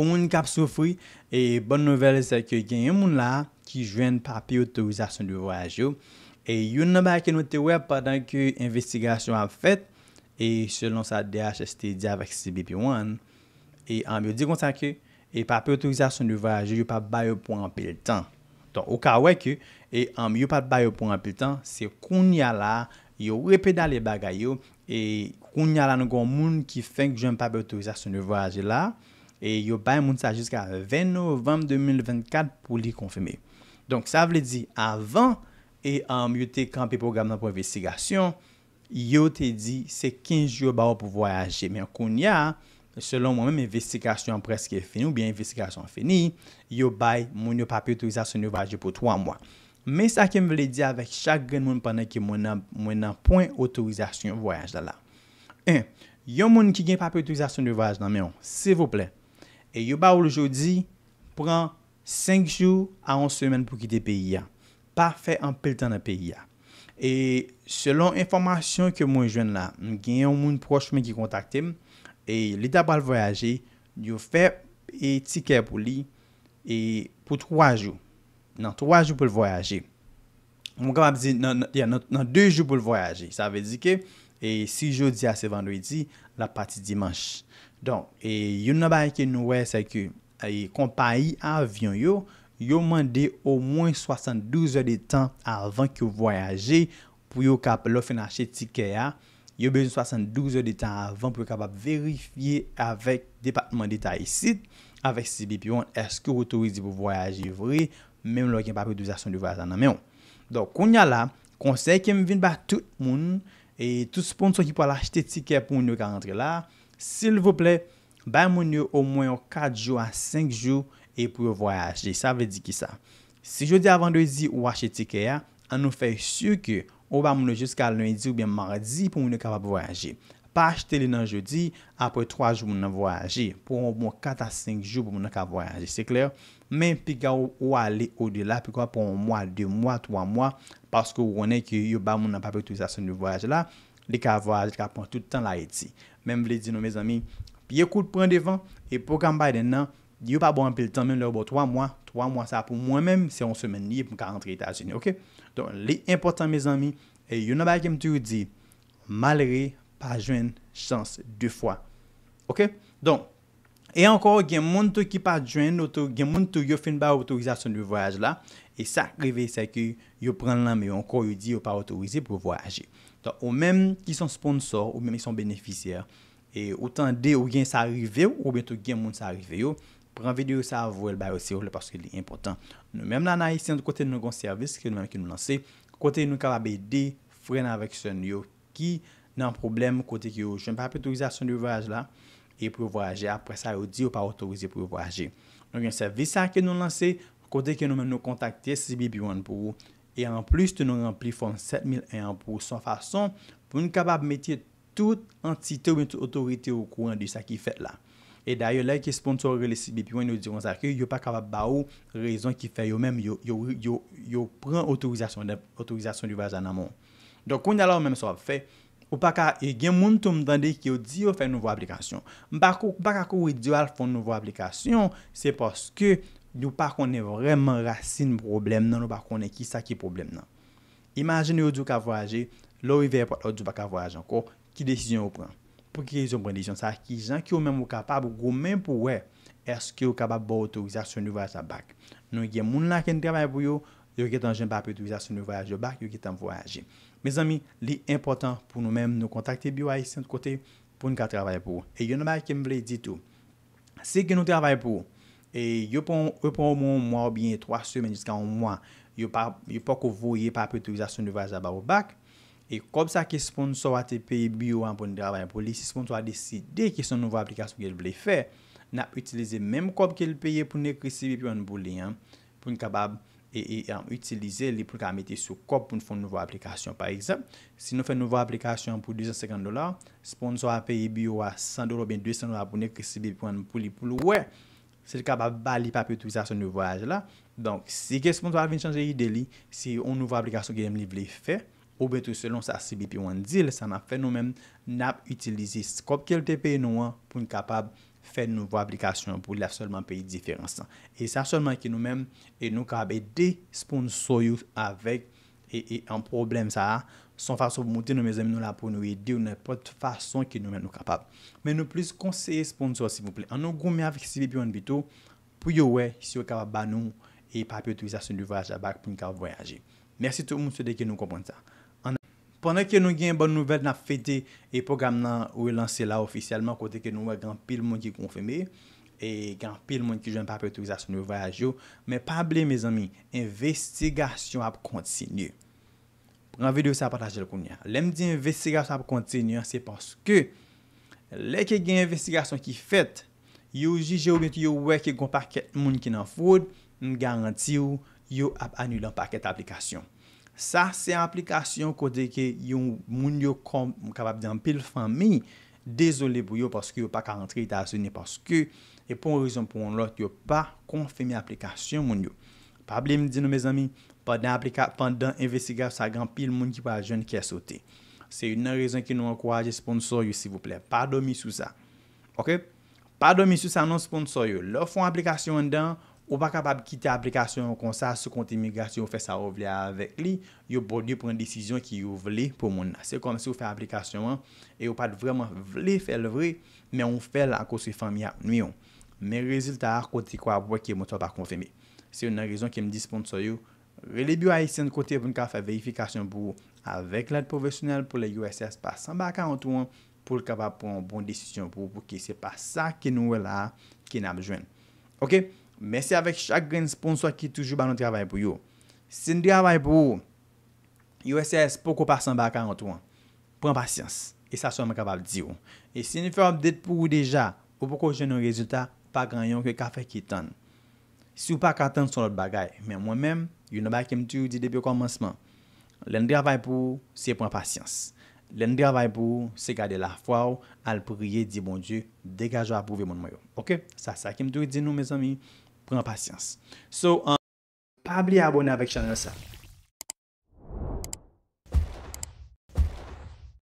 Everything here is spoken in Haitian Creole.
pou moun kap soufri e bon nouvel se ke gen yon moun la ki jwen papi otorizasyon di voyaj yo e yon nanbè ake nou te wè padan ke investigasyon a fèt e selon sa DHST di avak si BP-1 e anm yo di kontan ke, e papi otorizasyon di voyaj yo yon pap bayo pou anpil tan ton ou ka wè ke, e anm yo pat bayo pou anpil tan se koun ya la, yo repeda le bagay yo e koun ya la nou kon moun ki fènk jwen papi otorizasyon di voyaj yo la E yo bay moun sa jiska 20 novem 2024 pou li konfirmé. Donk sa vle di, avan, e yon te kanpe program nan pou evestikasyon, yon te di, se 15 yo ba ou pou voyaje. Men kon ya, selon moun men, evestikasyon preske finou, ben evestikasyon fini, yo bay moun yo papi otorizasyon yo voyaje pou 3 moun. Men sa kem vle di, avek chak gen moun pwana ki moun nan moun nan pon otorizasyon yo voyaje la la. En, yon moun ki gen papi otorizasyon yo voyaje nan men, se vople, E yo ba ou lo jodi, pran 5 jou a 11 semen pou kite peyi ya. Parfe en pel tan a peyi ya. E selon informasyon ke mwen jwen la, genyon mwen proche mwen ki kontakte. E li tabal voyaje, yo fe etike pou li. E pou 3 jou. Nan 3 jou pou voyaje. Mwen kama di nan 2 jou pou voyaje. Sa ve di ke... E si jodi a se vendredi, la pati dimanche. Donk, e yon nabay ke nouwe se ke yon e, kompa yi avyon yon, yon mande o mwen 72 e de tan avan ke yon voyaje pou yon kap lo finache tike ya. Yon bejoun 72 e de tan avan pou yon kap ap verifiye avek depatman de ta yi sit. Avek si bi piyon, eske yon otorizi pou voyaje yon vre, menm lo ke m papi 12 asyon di voyajan nan men. Donk, koun nya la, konsey ke m vin ba tout moun, E tout seponson ki pou al achete tiket pou moun yo ka rentre la, sil vople, bay moun yo ou mwen yo 4 jou a 5 jou e pou yo voyaje. Sa ve di ki sa. Si jodi avan do zi ou achete tiket ya, an nou fey sur ke ou bay moun yo jusqu al lundi ou bien mardi pou moun yo ka va voyaje. Pa achete li nan jodi, apre 3 jou moun yo voyaje. Pou moun yo 4 a 5 jou moun yo ka voyaje, se kler? Men pi ga ou ou ale ou de la, pi kwa pou an mwa, de mwa, to an mwa, paske ou wone ki yo ba moun an pa pou etuizasyon nou voyaj la, li ka voyaj, li ka pou an toutan la eti. Men mwen li di nou, me zanmi, pi ekout pou an devan, e pou kan bay den nan, yo pa bou an pil tan men, lè ou bo 3 mwa, 3 mwa sa pou mwen men, se an semen li, pou ka antre etajine, ok? Don, li important, me zanmi, e yo nan bay kem tou di, mal re, pa jwen, chans, 2 fwa, ok? Don, don, E ankor gen moun tou ki pa djwen, gen moun tou yo fin ba otorizasyon di voyaj la, e sa krive se ki yo pren lanme yo, ankor yo di yo pa otorize pou voyaje. Ou menm ki son sponsor, ou menm ki son beneficer, e otan de ou gen sa arrive ou, ou ben tou gen moun sa arrive yo, pren videyo sa avou el bayo se yo, le paske li important. Nou menm nanay, sen kote nou gonservis, kote nou kalabe de frena veksyon yo, ki nan problem kote ki yo jen pa otorizasyon di voyaj la, apre sa yo di yo pa otorize provo aje. Non yon servis sa ke nou lansi, kote ke nou men nou kontakte Sibi Bipi Wan pou ou, e an plus te nou rempli fon 7000 e an pou ou, san fason pou nou kabab metye tout antite ou entou otorite ou kouan di sa ki fet la. E dayo la ki sponsor relis Sibi Bipi Wan ou diron sa ke, yo pa kabab ba ou rezon ki fe yo men, yo pren otorizasyon di vajan nan moun. Don konye ala ou men sou ap fe, Ou pa ka e gen moun toum dande ki yo di yo fè nouvo aplikasyon. Mpa kou, mpa kakou yo di yo al fè nouvo aplikasyon, se poske nou pa konen vremen rasyen problem nan, nou pa konen ki sa ki problem nan. Imajene yo di yo kavoyaje, lò yi veyèp wè, yo di yo baka voyaje anko, ki desisyon yo pren. Po ki desisyon pren desisyon sa, ki jan ki yo men wou kapab, ou men pou wè, eske yo kabab bo otorizasyon nouvoyaje a bak. Nou gen moun la ken trabay pou yo, yo ki tanjen pa otorizasyon nouvoyaje a bak, yo ki tanvoyaje a bak. Mez ami, li impotant pou nou men nou kontakte biwa isen kote pou nou ka trabaye pou. E yon nan ba kem ble ditou. Se gen nou trabaye pou, e yon pon ou moun mwa ou bine 3 semen jiskan ou mwa, yon pa kou vouye pa preterizasyon nou va zaba ou bak, e kob sa ke sponsor a te pe biwa an pou nou trabaye pou, li sponsor a deside ke son nouvo aplikasyon gen nou ble fe, na utelize menm kob ke l paye pou nou kresipi pou nou bole, pou nou kabab. E yon utilize li pou ka meti sou kop pou nouvo aplikasyon. Par exemple, si nou fe nouvo aplikasyon pou 250 dolar, sponsor api biyo a 100 dolar ou bien 200 dolar pou nek ki CBP pou an pou li pou lou we. Se li kapab bali pa pi utilize a sou nouvo aje la. Donk, si gen sponsor api chanje ide li, si yon nouvo aplikasyon gen li vli fe, ou betou selon sa CBP wan dil, sa nan fe noumen nap utilize kop kelte pe nouwa pou ni kapab Fè nouvo aplikasyon pou la solman peyi diferansan. E sa solman ki nou men, e nou ka be de sponsor yo avèk, e an problem sa a, son fason pou mouti nou me zèm nou la pou nou, e de ou nè pot fason ki nou men nou kapab. Men nou plis konseye sponsor si mou ple. An nou goumè avèk sivipi wan bito, pou yo wè, si yo kaba ban nou, e papi otouizasyon du Voyage à Bac pou nou kaba voyajé. Mersi tout moun se de ki nou kompon sa. Pendè ke nou gen bon nouvel nan fete e program nan wè lanse la ofisyalman kote ke nou wè gampil moun ki konfeme e gampil moun ki jwen pape otorizasyon nou vayaj yo, men pable mè zami, investigasyon ap kontinye. Nan videyo se ap patajel koun ya. Lem di investigasyon ap kontinye se porske, lè ke gen investigasyon ki fete, yo jije ou bint yo wè ki kon paket moun ki nan foud, m garanti yo yo ap anulan paket aplikasyon. Sa se aplikasyon kote ke yon moun yo kom kapap di an pil fami. Dezole pou yo paske yo pa ka rentre itazouni paske. E pon rezon pou yon lot yo pa konfimi aplikasyon moun yo. Pablem di nou me zami. Pendan aplikasyon, pendan investigasyon sa gan pil moun ki pa joun ki esote. Se yon nan rezon ki nou an kouwaje sponsor yo si vouple. Pa domi sou sa. Ok. Pa domi sou sa nan sponsor yo. Le fon aplikasyon an dan. Ou pa kapab kite aplikasyon kon sa sou konti migrasyon ou fe sa ou vle avèk li, yo bon di pou an disisyon ki yo vle pou moun na. Se konm se ou fe aplikasyon an, yo e pat vle fè le vle, men ou fè la akosye fami ap nou yon. Men rezultat koti kwa wè ki moun to pa konfemi. Se yon nan rezon ki m disponsor yo, relebyo a yisen koti pou nka fe veifikasyon pou avèk lèd profesyonel pou le USS pa san baka an tou an pou l kapab bon pou an bon disisyon pou pou ki se pa sa ki nou wè la ki nan ap jwen. Ok? Mè se avèk chak gen sponsor ki toujou ban nou travay pou yo. Se nou travay pou yo, yo esè es pokou pa san baka an to an. Pren patians. E sa sou mè kapab di yo. E se nou fè obdet pou yo deja, ou pokou jen nou rezultat, pa kanyon ke kafe ki ton. Si ou pa ka ton son lot bagay, mè mwen mèm, yo nou ba kem tou di debi yo komansman. Len travay pou yo, se pren patians. Len travay pou yo, se gade la fwa ou, al priye di bon di, degajwa pou vi moun mwen yo. Ok? Sa sa kem tou di nou mè zami yo. Poun apasyans. So, pa abli abonè avèk chanel sa.